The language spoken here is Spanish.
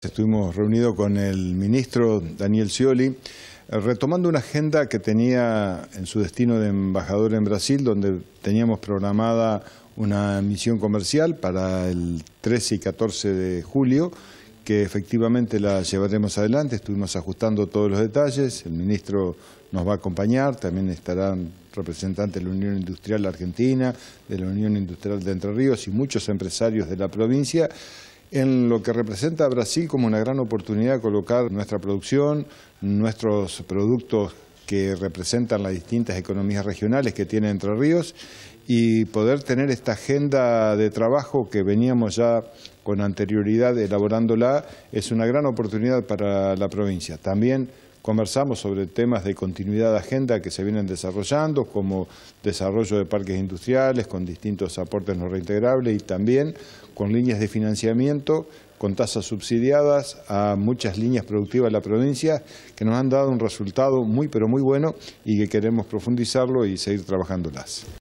Estuvimos reunidos con el ministro Daniel Scioli, eh, retomando una agenda que tenía en su destino de embajador en Brasil, donde teníamos programada una misión comercial para el 13 y 14 de julio, que efectivamente la llevaremos adelante, estuvimos ajustando todos los detalles, el ministro nos va a acompañar, también estarán representantes de la Unión Industrial Argentina, de la Unión Industrial de Entre Ríos y muchos empresarios de la provincia, en lo que representa a Brasil como una gran oportunidad de colocar nuestra producción, nuestros productos que representan las distintas economías regionales que tiene Entre Ríos y poder tener esta agenda de trabajo que veníamos ya con anterioridad elaborándola es una gran oportunidad para la provincia. También Conversamos sobre temas de continuidad de agenda que se vienen desarrollando, como desarrollo de parques industriales con distintos aportes no reintegrables y también con líneas de financiamiento con tasas subsidiadas a muchas líneas productivas de la provincia que nos han dado un resultado muy pero muy bueno y que queremos profundizarlo y seguir trabajándolas.